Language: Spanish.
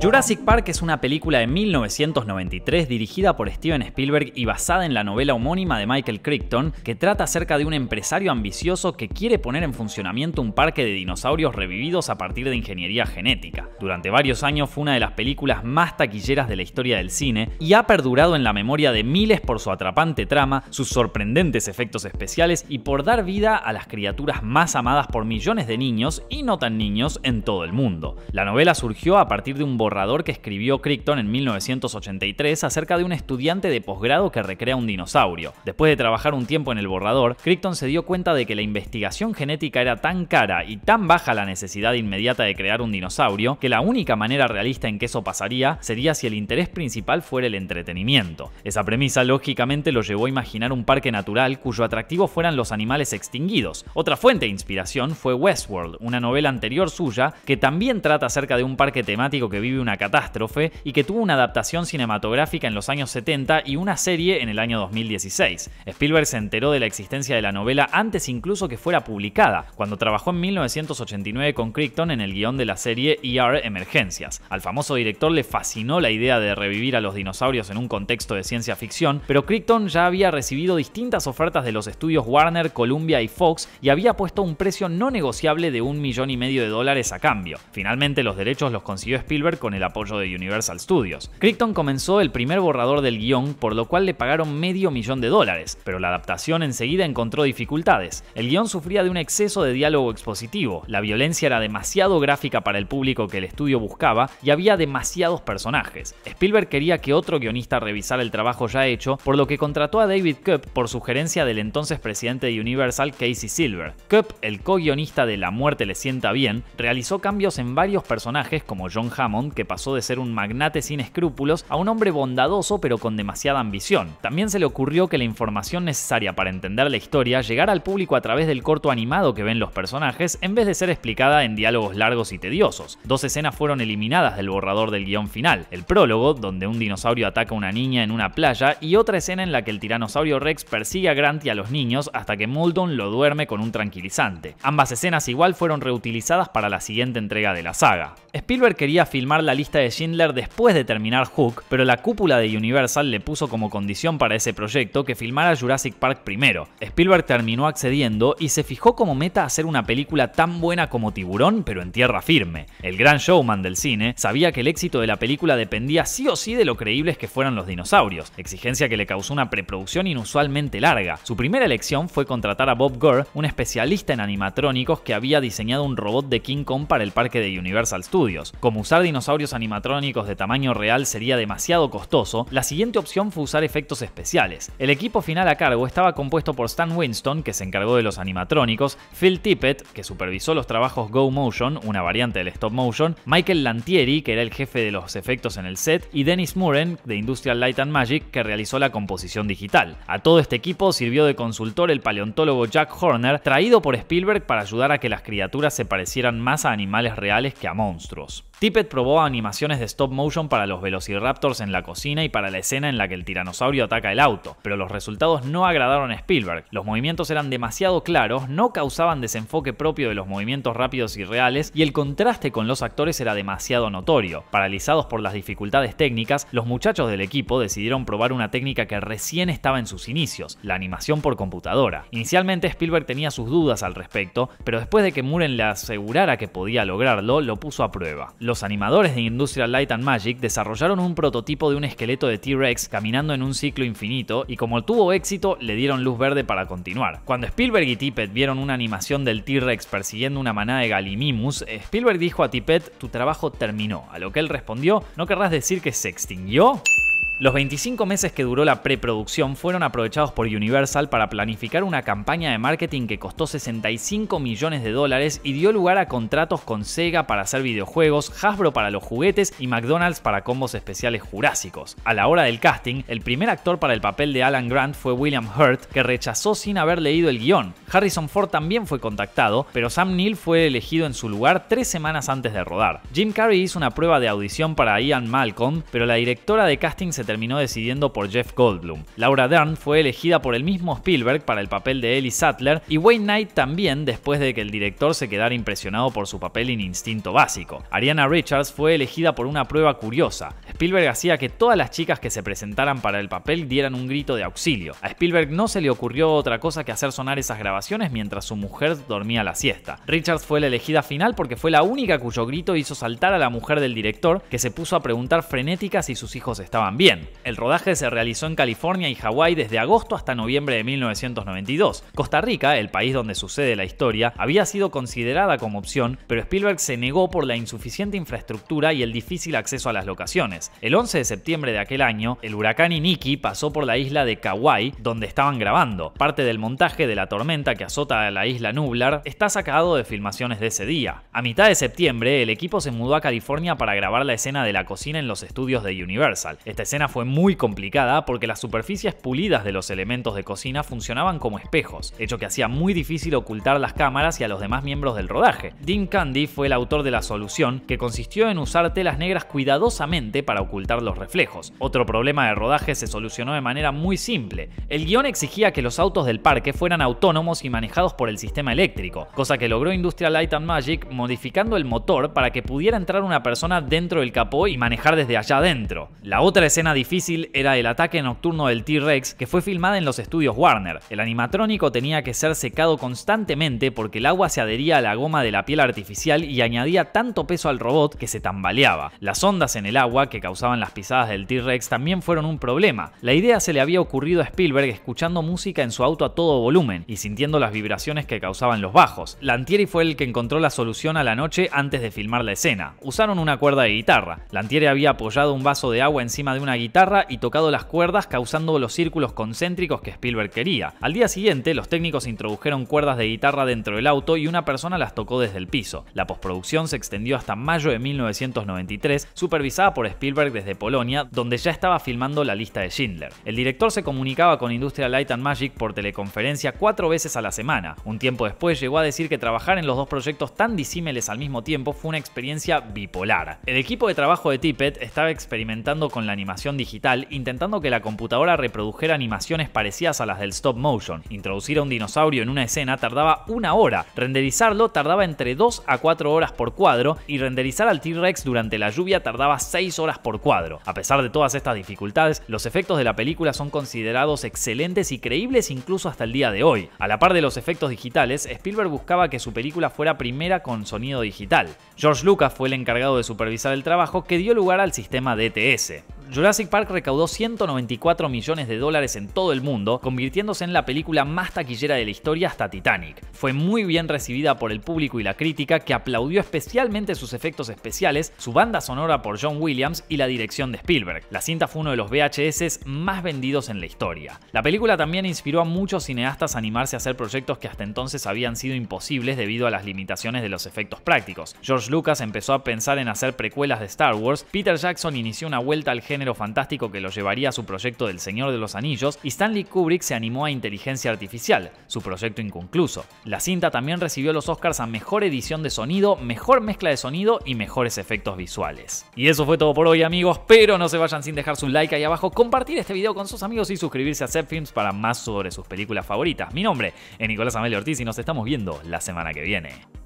Jurassic Park es una película de 1993 dirigida por Steven Spielberg y basada en la novela homónima de Michael Crichton, que trata acerca de un empresario ambicioso que quiere poner en funcionamiento un parque de dinosaurios revividos a partir de ingeniería genética. Durante varios años fue una de las películas más taquilleras de la historia del cine y ha perdurado en la memoria de miles por su atrapante trama, sus sorprendentes efectos especiales y por dar vida a las criaturas más amadas por millones de niños y no tan niños en todo el mundo. La novela surgió a partir de un borrador que escribió Crichton en 1983 acerca de un estudiante de posgrado que recrea un dinosaurio. Después de trabajar un tiempo en el borrador, Crichton se dio cuenta de que la investigación genética era tan cara y tan baja la necesidad inmediata de crear un dinosaurio que la única manera realista en que eso pasaría sería si el interés principal fuera el entretenimiento. Esa premisa lógicamente lo llevó a imaginar un parque natural cuyo atractivo fueran los animales extinguidos. Otra fuente de inspiración fue Westworld, una novela anterior suya que también trata acerca de un parque temático que vive una catástrofe y que tuvo una adaptación cinematográfica en los años 70 y una serie en el año 2016. Spielberg se enteró de la existencia de la novela antes incluso que fuera publicada, cuando trabajó en 1989 con Crichton en el guión de la serie ER Emergencias. Al famoso director le fascinó la idea de revivir a los dinosaurios en un contexto de ciencia ficción, pero Crichton ya había recibido distintas ofertas de los estudios Warner, Columbia y Fox y había puesto un precio no negociable de un millón y medio de dólares a cambio. Finalmente los derechos los consiguió Spielberg con el apoyo de Universal Studios. Crichton comenzó el primer borrador del guión, por lo cual le pagaron medio millón de dólares, pero la adaptación enseguida encontró dificultades. El guión sufría de un exceso de diálogo expositivo, la violencia era demasiado gráfica para el público que el estudio buscaba y había demasiados personajes. Spielberg quería que otro guionista revisara el trabajo ya hecho, por lo que contrató a David Cup por sugerencia del entonces presidente de Universal, Casey Silver. Cup, el co-guionista de La muerte le sienta bien, realizó cambios en varios personajes como John Hammond, que pasó de ser un magnate sin escrúpulos a un hombre bondadoso pero con demasiada ambición. También se le ocurrió que la información necesaria para entender la historia llegara al público a través del corto animado que ven los personajes en vez de ser explicada en diálogos largos y tediosos. Dos escenas fueron eliminadas del borrador del guión final, el prólogo, donde un dinosaurio ataca a una niña en una playa, y otra escena en la que el tiranosaurio Rex persigue a Grant y a los niños hasta que Muldoon lo duerme con un tranquilizante. Ambas escenas igual fueron reutilizadas para la siguiente entrega de la saga. Spielberg quería filmar la lista de Schindler después de terminar Hook, pero la cúpula de Universal le puso como condición para ese proyecto que filmara Jurassic Park primero. Spielberg terminó accediendo y se fijó como meta hacer una película tan buena como Tiburón, pero en tierra firme. El gran showman del cine sabía que el éxito de la película dependía sí o sí de lo creíbles que fueran los dinosaurios, exigencia que le causó una preproducción inusualmente larga. Su primera elección fue contratar a Bob Gurr, un especialista en animatrónicos que había diseñado un robot de King Kong para el parque de Universal Studios. Como usar dinosaurios dinosaurios animatrónicos de tamaño real sería demasiado costoso, la siguiente opción fue usar efectos especiales. El equipo final a cargo estaba compuesto por Stan Winston, que se encargó de los animatrónicos, Phil Tippett, que supervisó los trabajos Go Motion, una variante del stop motion, Michael Lantieri, que era el jefe de los efectos en el set, y Dennis Muren, de Industrial Light and Magic, que realizó la composición digital. A todo este equipo sirvió de consultor el paleontólogo Jack Horner, traído por Spielberg para ayudar a que las criaturas se parecieran más a animales reales que a monstruos. Tippett probó animaciones de stop motion para los velociraptors en la cocina y para la escena en la que el tiranosaurio ataca el auto, pero los resultados no agradaron a Spielberg. Los movimientos eran demasiado claros, no causaban desenfoque propio de los movimientos rápidos y reales, y el contraste con los actores era demasiado notorio. Paralizados por las dificultades técnicas, los muchachos del equipo decidieron probar una técnica que recién estaba en sus inicios, la animación por computadora. Inicialmente Spielberg tenía sus dudas al respecto, pero después de que Muren le asegurara que podía lograrlo, lo puso a prueba. Los animadores de Industrial Light and Magic desarrollaron un prototipo de un esqueleto de T-Rex caminando en un ciclo infinito y como tuvo éxito le dieron luz verde para continuar. Cuando Spielberg y Tippett vieron una animación del T-Rex persiguiendo una manada de Gallimimus, Spielberg dijo a Tippett, tu trabajo terminó, a lo que él respondió, ¿no querrás decir que se extinguió? Los 25 meses que duró la preproducción fueron aprovechados por Universal para planificar una campaña de marketing que costó 65 millones de dólares y dio lugar a contratos con Sega para hacer videojuegos, Hasbro para los juguetes y McDonald's para combos especiales jurásicos. A la hora del casting, el primer actor para el papel de Alan Grant fue William Hurt, que rechazó sin haber leído el guión. Harrison Ford también fue contactado, pero Sam Neill fue elegido en su lugar tres semanas antes de rodar. Jim Carrey hizo una prueba de audición para Ian Malcolm, pero la directora de casting se terminó decidiendo por Jeff Goldblum. Laura Dern fue elegida por el mismo Spielberg para el papel de Ellie Sattler y Wayne Knight también después de que el director se quedara impresionado por su papel en Instinto Básico. Ariana Richards fue elegida por una prueba curiosa. Spielberg hacía que todas las chicas que se presentaran para el papel dieran un grito de auxilio. A Spielberg no se le ocurrió otra cosa que hacer sonar esas grabaciones mientras su mujer dormía la siesta. Richards fue la elegida final porque fue la única cuyo grito hizo saltar a la mujer del director, que se puso a preguntar frenética si sus hijos estaban bien. El rodaje se realizó en California y Hawái desde agosto hasta noviembre de 1992. Costa Rica, el país donde sucede la historia, había sido considerada como opción, pero Spielberg se negó por la insuficiente infraestructura y el difícil acceso a las locaciones. El 11 de septiembre de aquel año, el huracán Iniki pasó por la isla de Kauai, donde estaban grabando. Parte del montaje de la tormenta que azota a la isla Nublar está sacado de filmaciones de ese día. A mitad de septiembre, el equipo se mudó a California para grabar la escena de la cocina en los estudios de Universal. Esta escena fue muy complicada porque las superficies pulidas de los elementos de cocina funcionaban como espejos, hecho que hacía muy difícil ocultar las cámaras y a los demás miembros del rodaje. Dean Candy fue el autor de la solución, que consistió en usar telas negras cuidadosamente para ocultar los reflejos. Otro problema de rodaje se solucionó de manera muy simple. El guión exigía que los autos del parque fueran autónomos y manejados por el sistema eléctrico, cosa que logró Industrial Light and Magic modificando el motor para que pudiera entrar una persona dentro del capó y manejar desde allá adentro. La otra escena difícil era el ataque nocturno del T-Rex que fue filmada en los estudios Warner. El animatrónico tenía que ser secado constantemente porque el agua se adhería a la goma de la piel artificial y añadía tanto peso al robot que se tambaleaba. Las ondas en el agua que causaban las pisadas del T-Rex también fueron un problema. La idea se le había ocurrido a Spielberg escuchando música en su auto a todo volumen y sintiendo las vibraciones que causaban los bajos. Lantieri fue el que encontró la solución a la noche antes de filmar la escena. Usaron una cuerda de guitarra. Lantieri había apoyado un vaso de agua encima de una guitarra y tocado las cuerdas causando los círculos concéntricos que Spielberg quería. Al día siguiente, los técnicos introdujeron cuerdas de guitarra dentro del auto y una persona las tocó desde el piso. La postproducción se extendió hasta mayo de 1993, supervisada por Spielberg desde Polonia, donde ya estaba filmando la lista de Schindler. El director se comunicaba con Industrial Light and Magic por teleconferencia cuatro veces a la semana. Un tiempo después llegó a decir que trabajar en los dos proyectos tan disímiles al mismo tiempo fue una experiencia bipolar. El equipo de trabajo de Tippett estaba experimentando con la animación digital intentando que la computadora reprodujera animaciones parecidas a las del stop motion. Introducir a un dinosaurio en una escena tardaba una hora, renderizarlo tardaba entre 2 a 4 horas por cuadro y renderizar al T-Rex durante la lluvia tardaba 6 horas por cuadro. A pesar de todas estas dificultades, los efectos de la película son considerados excelentes y creíbles incluso hasta el día de hoy. A la par de los efectos digitales, Spielberg buscaba que su película fuera primera con sonido digital. George Lucas fue el encargado de supervisar el trabajo que dio lugar al sistema DTS. Jurassic Park recaudó 194 millones de dólares en todo el mundo, convirtiéndose en la película más taquillera de la historia hasta Titanic. Fue muy bien recibida por el público y la crítica, que aplaudió especialmente sus efectos especiales, su banda sonora por John Williams y la dirección de Spielberg. La cinta fue uno de los VHS más vendidos en la historia. La película también inspiró a muchos cineastas a animarse a hacer proyectos que hasta entonces habían sido imposibles debido a las limitaciones de los efectos prácticos. George Lucas empezó a pensar en hacer precuelas de Star Wars, Peter Jackson inició una vuelta al género fantástico que lo llevaría a su proyecto del Señor de los Anillos, y Stanley Kubrick se animó a Inteligencia Artificial, su proyecto inconcluso. La cinta también recibió los Oscars a Mejor Edición de Sonido, Mejor Mezcla de Sonido y Mejores Efectos Visuales. Y eso fue todo por hoy amigos, pero no se vayan sin dejar su like ahí abajo, compartir este video con sus amigos y suscribirse a Films para más sobre sus películas favoritas. Mi nombre es Nicolás Amelio Ortiz y nos estamos viendo la semana que viene.